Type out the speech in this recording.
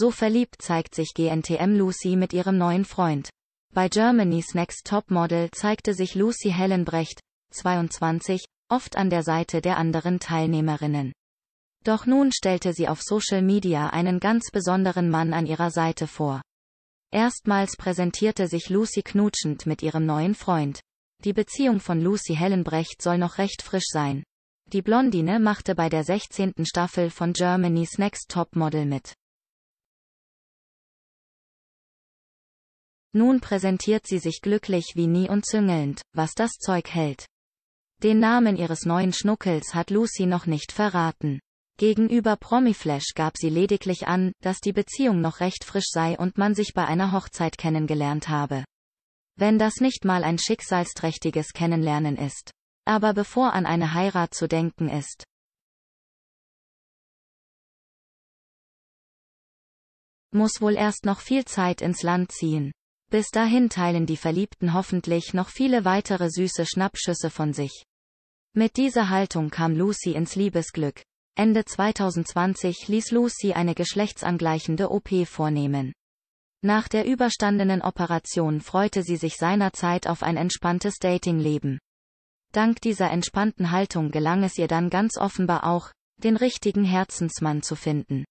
So verliebt zeigt sich GNTM Lucy mit ihrem neuen Freund. Bei Germany's Next Topmodel zeigte sich Lucy Hellenbrecht, 22, oft an der Seite der anderen Teilnehmerinnen. Doch nun stellte sie auf Social Media einen ganz besonderen Mann an ihrer Seite vor. Erstmals präsentierte sich Lucy knutschend mit ihrem neuen Freund. Die Beziehung von Lucy Hellenbrecht soll noch recht frisch sein. Die Blondine machte bei der 16. Staffel von Germany's Next Topmodel mit. Nun präsentiert sie sich glücklich wie nie und züngelnd, was das Zeug hält. Den Namen ihres neuen Schnuckels hat Lucy noch nicht verraten. Gegenüber Promiflash gab sie lediglich an, dass die Beziehung noch recht frisch sei und man sich bei einer Hochzeit kennengelernt habe. Wenn das nicht mal ein schicksalsträchtiges Kennenlernen ist. Aber bevor an eine Heirat zu denken ist. Muss wohl erst noch viel Zeit ins Land ziehen. Bis dahin teilen die Verliebten hoffentlich noch viele weitere süße Schnappschüsse von sich. Mit dieser Haltung kam Lucy ins Liebesglück. Ende 2020 ließ Lucy eine geschlechtsangleichende OP vornehmen. Nach der überstandenen Operation freute sie sich seinerzeit auf ein entspanntes Datingleben. Dank dieser entspannten Haltung gelang es ihr dann ganz offenbar auch, den richtigen Herzensmann zu finden.